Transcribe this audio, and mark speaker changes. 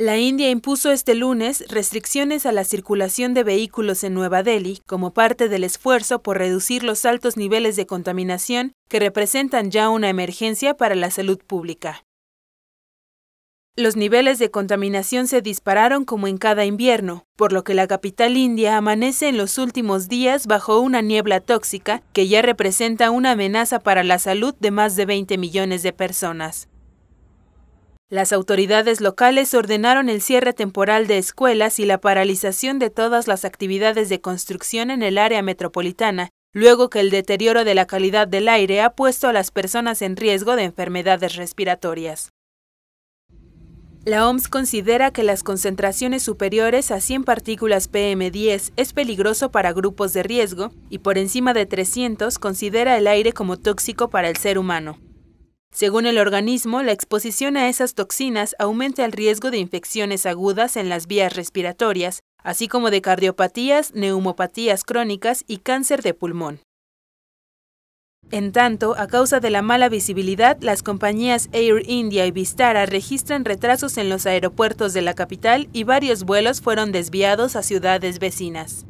Speaker 1: La India impuso este lunes restricciones a la circulación de vehículos en Nueva Delhi como parte del esfuerzo por reducir los altos niveles de contaminación que representan ya una emergencia para la salud pública. Los niveles de contaminación se dispararon como en cada invierno, por lo que la capital india amanece en los últimos días bajo una niebla tóxica que ya representa una amenaza para la salud de más de 20 millones de personas. Las autoridades locales ordenaron el cierre temporal de escuelas y la paralización de todas las actividades de construcción en el área metropolitana, luego que el deterioro de la calidad del aire ha puesto a las personas en riesgo de enfermedades respiratorias. La OMS considera que las concentraciones superiores a 100 partículas PM10 es peligroso para grupos de riesgo y por encima de 300 considera el aire como tóxico para el ser humano. Según el organismo, la exposición a esas toxinas aumenta el riesgo de infecciones agudas en las vías respiratorias, así como de cardiopatías, neumopatías crónicas y cáncer de pulmón. En tanto, a causa de la mala visibilidad, las compañías Air India y Vistara registran retrasos en los aeropuertos de la capital y varios vuelos fueron desviados a ciudades vecinas.